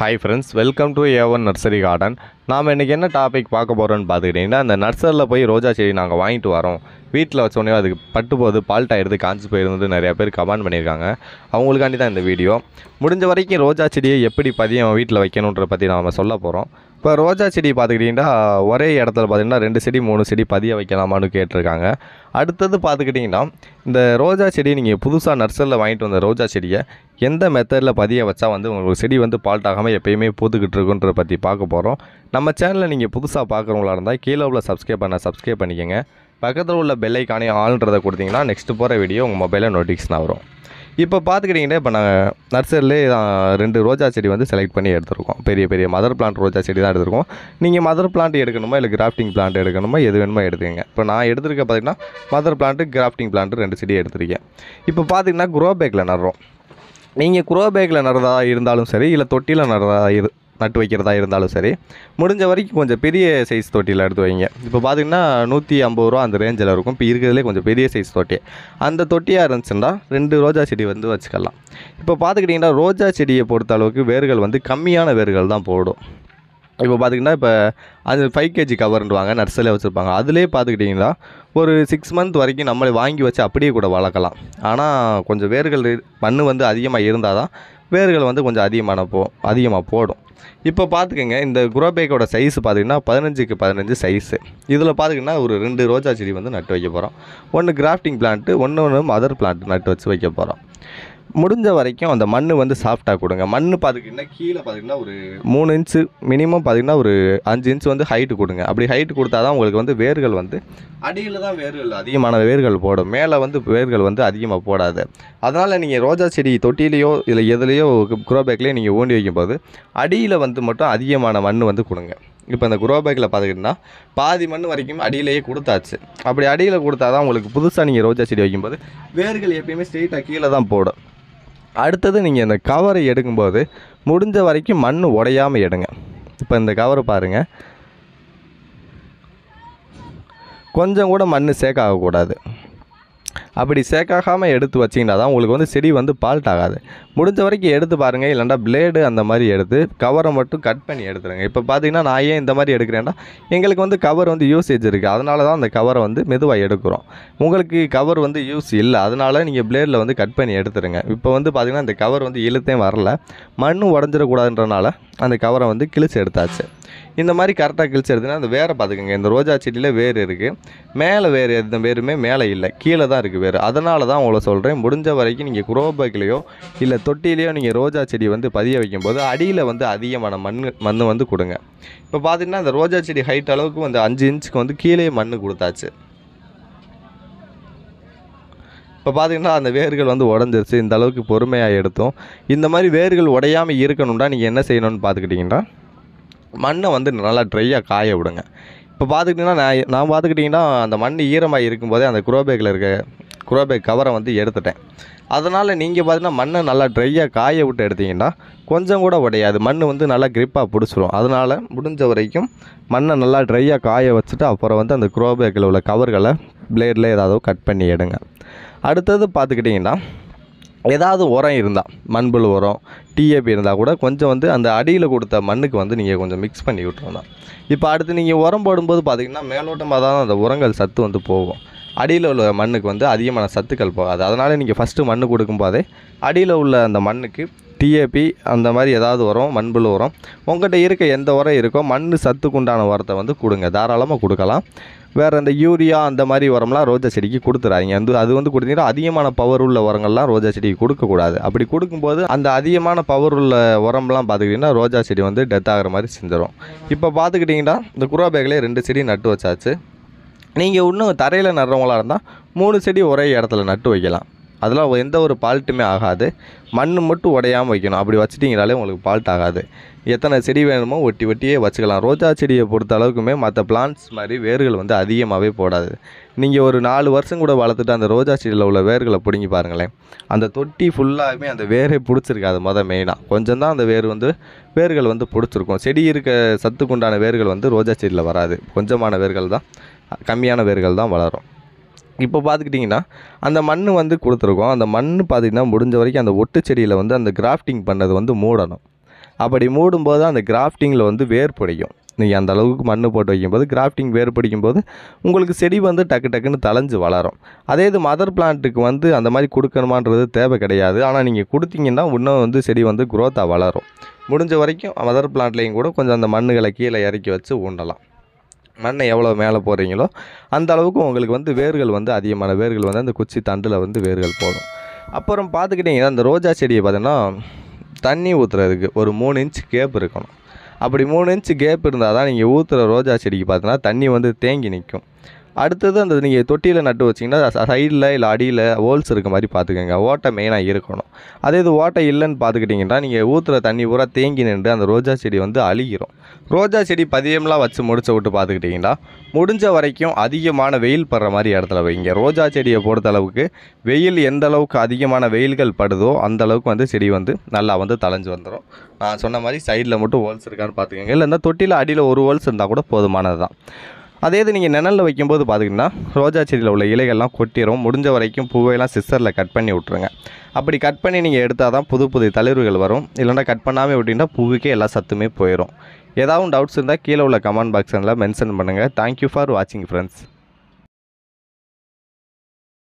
hi friends welcome to A one nursery garden நாம் இன்றைக்கி என்ன டாபிக் பார்க்க போகிறோன்னு பார்த்துக்கிட்டிங்கன்னா இந்த நர்சரியில் போய் ரோஜா செடி நாங்கள் வாங்கிட்டு வரோம் வீட்டில் வச்சோடனே அதுக்கு பட்டு போகுது பால்ட் ஆகிடுது காஞ்சி போயிருந்து நிறையா பேர் கமெண்ட் பண்ணியிருக்காங்க அவங்களுக்காண்டி தான் இந்த வீடியோ முடிஞ்ச வரைக்கும் ரோஜா செடியை எப்படி பதியம் வீட்டில் வைக்கணுன்ற பற்றி நாம் சொல்ல போகிறோம் இப்போ ரோஜா செடி பார்த்துக்கிட்டிங்கன்னா ஒரே இடத்துல பார்த்திங்கன்னா ரெண்டு செடி மூணு செடி பதிய வைக்கலாமான்னு கேட்டிருக்காங்க அடுத்தது பார்த்துக்கிட்டிங்கன்னா இந்த ரோஜா செடி நீங்கள் புதுசாக நர்சரியில் வாங்கிட்டு வந்த ரோஜா செடியை எந்த மெத்தடில் பதிய வச்சா வந்து உங்களுக்கு செடி வந்து பால்ட் ஆகாமல் எப்போயுமே பூத்துக்கிட்டு இருக்குன்றத பற்றி பார்க்க போகிறோம் நம்ம சேனலில் நீங்கள் புதுசாக பார்க்குறவங்களா இருந்தால் கீழே உள்ள சப்ஸ்கிரைப் பண்ண சப்ஸ்கிரைப் பண்ணிக்கோங்க பக்கத்தில் உள்ள பெல்லைக்கானே ஆள்ன்றதை கொடுத்தீங்கன்னா நெக்ஸ்ட்டு போகிற வீடியோ உங்கள் மொபைலில் நோட்டிஃபிகேஷன் வரும் இப்போ பார்த்துக்கிட்டிங்கன்னா இப்போ நாங்கள் நர்சரிலே தான் ரெண்டு ரோஜா செடி வந்து செலக்ட் பண்ணி எடுத்துருக்கோம் பெரிய பெரிய மதர் பிளான்ட் ரோஜா செடி தான் எடுத்துருக்கோம் நீங்கள் மதர் பிளான்ட் எடுக்கணுமா இல்லை கிராஃப்டிங் பிளான்ட் எடுக்கணுமா எது வேணுமோ எடுத்துக்கங்க இப்போ நான் எடுத்துருக்க பார்த்திங்கன்னா மதர் பிளான்ட்டு கிராஃப்டிங் பிளான்ட் ரெண்டு செடி எடுத்துருக்கேன் இப்போ பார்த்திங்கன்னா குரோ பேக்கில் நடுறோம் நீங்கள் குரோ பேக்கில் நடுறதா இருந்தாலும் சரி இல்லை தொட்டியில் நடுறதா இரு நட்டு வைக்கிறதா இருந்தாலும் சரி முடிஞ்ச வரைக்கும் கொஞ்சம் பெரிய சைஸ் தொட்டியில் எடுத்து வைங்க இப்போ பார்த்திங்கன்னா நூற்றி ஐம்பது ரூபா அந்த ரேஞ்சில் இருக்கும் இப்போ இருக்கிறதுலே கொஞ்சம் பெரிய சைஸ் தொட்டி அந்த தொட்டியாக இருந்துச்சுன்னா ரெண்டு ரோஜா செடி வந்து வச்சுக்கலாம் இப்போ பார்த்துக்கிட்டிங்கன்னா ரோஜா செடியை பொறுத்த அளவுக்கு வேர்கள் வந்து கம்மியான வேர்கள் தான் போடும் இப்போ பார்த்திங்கன்னா இப்போ அது ஃபைவ் கேஜி கவர்ன்றுவாங்க நர்சரியில் வச்சுருப்பாங்க அதுலேயே பார்த்துக்கிட்டிங்கன்னா ஒரு சிக்ஸ் மந்த் வரைக்கும் நம்மளே வாங்கி வச்சு அப்படியே கூட வளர்க்கலாம் ஆனால் கொஞ்சம் வேர்கள் மண் வந்து அதிகமாக இருந்தால் தான் வேர்கள் வந்து கொஞ்சம் அதிகமான போ அதிகமாக போடும் இப்போ பார்த்துக்கோங்க இந்த குரோபேக்கோட சைஸ் பார்த்திங்கன்னா பதினஞ்சுக்கு பதினஞ்சு சைஸு இதில் பார்த்திங்கன்னா ஒரு ரெண்டு ரோஜா செடி வந்து நட்டு வைக்க போகிறோம் ஒன்று கிராஃப்டிங் பிளான்ட்டு ஒன்று ஒன்று மதர் பிளான்ட் நட்டு வச்சு வைக்க போகிறோம் முடிஞ்ச வரைக்கும் அந்த மண் வந்து சாஃப்டாக கொடுங்க மண் பார்த்துக்கிட்டிங்கன்னா கீழே பார்த்திங்கன்னா ஒரு மூணு இன்ச்சு மினிமம் பார்த்திங்கன்னா ஒரு அஞ்சு இன்ச்சு வந்து ஹைட்டு கொடுங்க அப்படி ஹைட்டு கொடுத்தா தான் உங்களுக்கு வந்து வேர்கள் வந்து அடியில் தான் வேர்கள் அதிகமான வேர்கள் போடும் மேலே வந்து வேர்கள் வந்து அதிகமாக போடாது அதனால் நீங்கள் ரோஜா செடி தொட்டிலேயோ இல்லை எதுலேயோ குரோ பேக்லேயோ நீங்கள் ஊண்டி வைக்கும்போது அடியில் வந்து மட்டும் அதிகமான மண் வந்து கொடுங்க இப்போ இந்த குரோ பேக்கில் பார்த்துக்கிட்டிங்கன்னா பாதி மண் வரைக்கும் அடியிலேயே கொடுத்தாச்சு அப்படி அடியில் கொடுத்தா தான் உங்களுக்கு புதுசாக நீங்கள் ரோஜா செடி வைக்கும்போது வேர்கள் எப்பயுமே ஸ்ட்ரெயிட்டாக கீழே தான் போடும் அடுத்தது நீங்கள் இந்த கவரை எடுக்கும்போது முடிஞ்ச வரைக்கும் மண் உடையாமல் எடுங்க இப்போ இந்த கவரை பாருங்கள் கொஞ்சம் கூட மண் சேக் ஆகக்கூடாது அப்படி சேக்காகாமல் எடுத்து வச்சிங்கன்னா தான் உங்களுக்கு வந்து செடி வந்து பால்ட் ஆகாது முடிஞ்ச வரைக்கும் எடுத்து பாருங்கள் இல்லைன்னா பிளேடு அந்த மாதிரி எடுத்து கவரை மட்டும் கட் பண்ணி எடுத்துருங்க இப்போ பார்த்தீங்கன்னா நான் ஏன் இந்த மாதிரி எடுக்கிறேன்னா எங்களுக்கு வந்து கவர் வந்து யூசேஜ் இருக்குது அதனால தான் அந்த கவரை வந்து மெதுவாக எடுக்கிறோம் உங்களுக்கு கவர் வந்து யூஸ் இல்லை அதனால் நீங்கள் பிளேடில் வந்து கட் பண்ணி எடுத்துருங்க இப்போ வந்து பார்த்திங்கன்னா இந்த கவர் வந்து இழுத்தே வரல மண்ணும் உடஞ்சிடக்கூடாதுன்றனால அந்த கவரை வந்து கிழிச்சு எடுத்தாச்சு இந்த மாதிரி கரெக்டாக கிழிச்சு எடுத்துன்னா அந்த வேரை பார்த்துக்கோங்க இந்த ரோஜா செடியில் வேறு இருக்குது மேலே வேறு எந்த வேருமே மேலே இல்லை கீழே தான் இருக்குது வேறு அதனால தான் உங்களை சொல்கிறேன் முடிஞ்ச வரைக்கும் நீங்கள் குரோ இல்லை தொட்டிலையோ நீங்கள் ரோஜா செடி வந்து பதிய வைக்கும்போது அடியில் வந்து அதிகமான மண் மண் வந்து கொடுங்க இப்போ பார்த்திங்கன்னா அந்த ரோஜா செடி ஹைட் அளவுக்கு வந்து அஞ்சு இன்ச்சுக்கு வந்து கீழே மண் கொடுத்தாச்சு இப்போ பார்த்தீங்கன்னா அந்த வேர்கள் வந்து உடஞ்சிருச்சு இந்த அளவுக்கு பொறுமையாக எடுத்தோம் இந்த மாதிரி வேர்கள் உடையாமல் இருக்கணும்னா நீங்கள் என்ன செய்யணும்னு பார்த்துக்கிட்டிங்கன்னா மண்ணை வந்து நல்லா ட்ரையாக காய விடுங்க இப்போ பார்த்துக்கிட்டிங்கன்னா நான் நான் பார்த்துக்கிட்டிங்கன்னா அந்த மண் ஈரமாக இருக்கும்போதே அந்த குரோபேக்கில் இருக்க குரோபேக் கவரை வந்து எடுத்துட்டேன் அதனால் நீங்கள் பார்த்தீங்கன்னா மண்ணை நல்லா ட்ரையாக காய விட்டு எடுத்திங்கன்னா கொஞ்சம் கூட உடையாது மண் வந்து நல்லா கிரிப்பாக பிடிச்சிரும் அதனால் முடிஞ்ச வரைக்கும் மண்ணை நல்லா ட்ரையாக காய வச்சுட்டு அப்புறம் வந்து அந்த குரோபேக்கில் உள்ள கவர்களை பிளேடில் ஏதாவது கட் பண்ணி எடுங்க அடுத்தது பார்த்துக்கிட்டிங்கன்னா ஏதாவது உரம் இருந்தால் மண்புழு உரம் டிஏபி இருந்தால் கூட கொஞ்சம் வந்து அந்த அடியில் கொடுத்த மண்ணுக்கு வந்து நீங்கள் கொஞ்சம் மிக்ஸ் பண்ணி விட்டுருந்தோம் இப்போ அடுத்து நீங்கள் உரம் போடும்போது பார்த்திங்கன்னா மேலோட்டமாக தான் அந்த உரங்கள் சத்து வந்து போகும் அடியில் உள்ள மண்ணுக்கு வந்து அதிகமான சத்துக்கள் போகாது அதனால் நீங்கள் ஃபஸ்ட்டு மண் கொடுக்கும்போதே அடியில் உள்ள அந்த மண்ணுக்கு டிஏபி அந்த மாதிரி ஏதாவது உரம் மண்புழு உரம் உங்கள்கிட்ட இருக்க எந்த உரம் இருக்கோ மண் சத்துக்குண்டான உரத்தை வந்து கொடுங்க தாராளமாக கொடுக்கலாம் வேறு அந்த யூரியா அந்த மாதிரி உரம்லாம் ரோஜா செடிக்கு கொடுத்துறாங்க அந்த அது வந்து கொடுத்தீங்கன்னா அதிகமான பவர் உள்ள உரங்கள்லாம் ரோஜா செடிக்கு கொடுக்கக்கூடாது அப்படி கொடுக்கும்போது அந்த அதிகமான பவர் உள்ள உரம்லாம் பார்த்துக்கிட்டிங்கன்னா ரோஜா செடி வந்து டெத் ஆகிற மாதிரி செஞ்சிடும் இப்போ பார்த்துக்கிட்டிங்கன்னா இந்த குரோ ரெண்டு செடி நட்டு வச்சாச்சு நீங்கள் இன்னும் தரையில் நடுறவங்களாக இருந்தால் மூணு செடி ஒரே இடத்துல நட்டு வைக்கலாம் அதெல்லாம் எந்த ஒரு பால்ட்டுமே ஆகாது மண் மட்டும் உடையாமல் வைக்கணும் அப்படி வச்சுட்டிங்கனாலே உங்களுக்கு பால்ட் ஆகாது எத்தனை செடி வேணுமோ ஒட்டி ஒட்டியே வச்சுக்கலாம் ரோஜா செடியை பொறுத்த அளவுக்குமே மற்ற பிளான்ஸ் மாதிரி வேர்கள் வந்து அதிகமாகவே போடாது நீங்கள் ஒரு நாலு வருஷம் கூட வளர்த்துட்டு அந்த ரோஜா செடியில் உள்ள வேர்களை பிடுங்கி பாருங்களேன் அந்த தொட்டி ஃபுல்லாகவே அந்த வேரே பிடிச்சிருக்காது மொதல் மெயினாக கொஞ்சம் தான் அந்த வேர் வந்து வேர்கள் வந்து பிடிச்சிருக்கும் செடி இருக்க சத்துக்குண்டான வேர்கள் வந்து ரோஜா செடியில் வராது கொஞ்சமான வேர்கள் தான் கம்மியான வேர்கள் தான் வளரும் இப்போ பார்த்துக்கிட்டிங்கன்னா அந்த மண் வந்து கொடுத்துருக்கோம் அந்த மண் பார்த்திங்கன்னா முடிஞ்ச வரைக்கும் அந்த ஒட்டு செடியில் வந்து அந்த கிராஃப்டிங் பண்ணது வந்து மூடணும் அப்படி மூடும்போது அந்த கிராஃப்டிங்கில் வந்து வேர் பிடிக்கும் நீங்கள் அந்த அளவுக்கு மண் போட்டு வைக்கும்போது கிராஃப்டிங் வேர் பிடிக்கும்போது உங்களுக்கு செடி வந்து டக்கு டக்குன்னு தலைஞ்சு வளரும் அதே இது மதர் பிளான்ட்டுக்கு வந்து அந்த மாதிரி கொடுக்கணுமான்றது தேவை கிடையாது ஆனால் நீங்கள் கொடுத்தீங்கன்னா இன்னும் வந்து செடி வந்து குரோத்தாக வளரும் முடிஞ்ச வரைக்கும் மதர் பிளான்ட்லேயும் கூட கொஞ்சம் அந்த மண்ணுகளை கீழே இறக்கி வச்சு ஊண்டலாம் மண்ணை எவ்வளோ மேலே போகிறீங்களோ அந்த அளவுக்கு உங்களுக்கு வந்து வேர்கள் வந்து அதிகமான வேர்கள் வந்து அந்த குச்சி தண்டில் வந்து வேர்கள் போடும் அப்புறம் பார்த்துக்கிட்டிங்கன்னா அந்த ரோஜா செடியை பார்த்தோன்னா தண்ணி ஊற்றுறதுக்கு ஒரு மூணு இன்ச் கேப் இருக்கணும் அப்படி மூணு இன்ச்சு கேப் இருந்தால் தான் நீங்கள் ஊற்றுற ரோஜா செடிக்கு பார்த்தோன்னா தண்ணி வந்து தேங்கி நிற்கும் அடுத்தது அந்த நீங்கள் தொட்டியில் நட்டு வச்சிங்கன்னா சைடில் இல்லை அடியில் ஹோல்ஸ் இருக்க மாதிரி பார்த்துக்கோங்க ஓட்டை மெயினாக இருக்கணும் அதே இது ஓட்டை இல்லைன்னு பார்த்துக்கிட்டிங்கன்னா நீங்கள் ஊற்றுற தண்ணி பூரா தேங்கி நின்று அந்த ரோஜா செடி வந்து அழுகிரும் ரோஜா செடி பதியம்லாம் வச்சு முடிச்ச விட்டு பார்த்துக்கிட்டிங்கன்னா முடிஞ்ச வரைக்கும் அதிகமான வெயில் படுற மாதிரி இடத்துல வைங்க ரோஜா செடியை பொறுத்த அளவுக்கு வெயில் எந்த அளவுக்கு அதிகமான வெயில்கள் படுதோ அந்த அளவுக்கு வந்து செடி வந்து நல்லா வந்து தலைஞ்சு வந்துடும் நான் சொன்ன மாதிரி சைடில் மட்டும் ஹோல்ஸ் இருக்கான்னு பார்த்துக்கோங்க இல்லைன்னா தொட்டியில் அடியில் ஒரு ஹோல்ஸ் இருந்தால் கூட போதுமானது தான் அதே இது நீங்கள் நிழலில் வைக்கும்போது பார்த்திங்கன்னா ரோஜா செடியில் உள்ள இலைகள்லாம் கொட்டிடும் முடிஞ்ச வரைக்கும் பூவையெல்லாம் சிஸ்டரில் கட் பண்ணி விட்ருங்க அப்படி கட் பண்ணி நீங்கள் எடுத்தால் தான் புது புது தளிர்வுகள் வரும் இல்லைனா கட் பண்ணாமல் விட்டிங்கன்னா பூவுக்கே எல்லா சத்துமே போயிடும் ஏதாவது டவுட்ஸ் இருந்தால் கீழே உள்ள கமெண்ட் பாக்ஸனில் மென்ஷன் பண்ணுங்கள் தேங்க்யூ ஃபார் வாட்சிங் ஃப்ரெண்ட்ஸ்